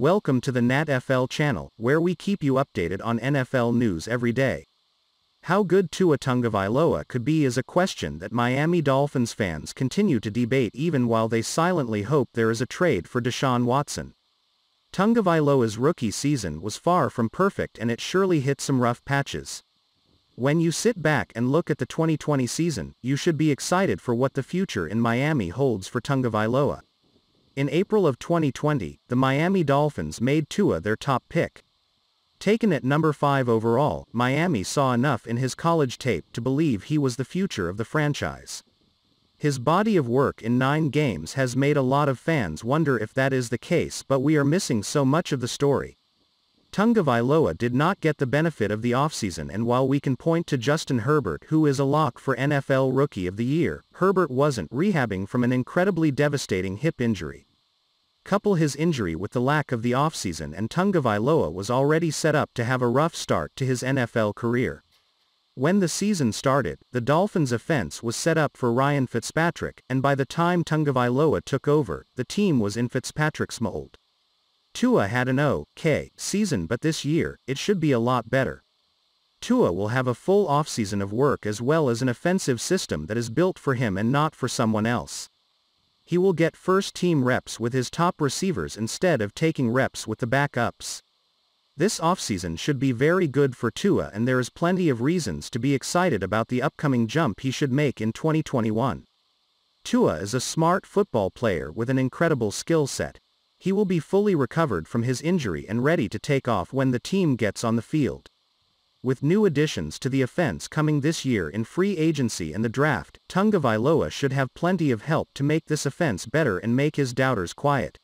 Welcome to the NatFL channel, where we keep you updated on NFL news every day. How good Tua Tungavailoa could be is a question that Miami Dolphins fans continue to debate even while they silently hope there is a trade for Deshaun Watson. Tungavailoa's rookie season was far from perfect and it surely hit some rough patches. When you sit back and look at the 2020 season, you should be excited for what the future in Miami holds for Tungavailoa. In April of 2020, the Miami Dolphins made Tua their top pick. Taken at number 5 overall, Miami saw enough in his college tape to believe he was the future of the franchise. His body of work in nine games has made a lot of fans wonder if that is the case but we are missing so much of the story, Tungavailoa did not get the benefit of the offseason and while we can point to Justin Herbert who is a lock for NFL Rookie of the Year, Herbert wasn't rehabbing from an incredibly devastating hip injury. Couple his injury with the lack of the offseason and Tungavailoa was already set up to have a rough start to his NFL career. When the season started, the Dolphins' offense was set up for Ryan Fitzpatrick, and by the time Tungavailoa took over, the team was in Fitzpatrick's mold. Tua had an OK season but this year, it should be a lot better. Tua will have a full offseason of work as well as an offensive system that is built for him and not for someone else. He will get first-team reps with his top receivers instead of taking reps with the backups. This offseason should be very good for Tua and there is plenty of reasons to be excited about the upcoming jump he should make in 2021. Tua is a smart football player with an incredible skill set he will be fully recovered from his injury and ready to take off when the team gets on the field. With new additions to the offense coming this year in free agency and the draft, Tungavailoa should have plenty of help to make this offense better and make his doubters quiet.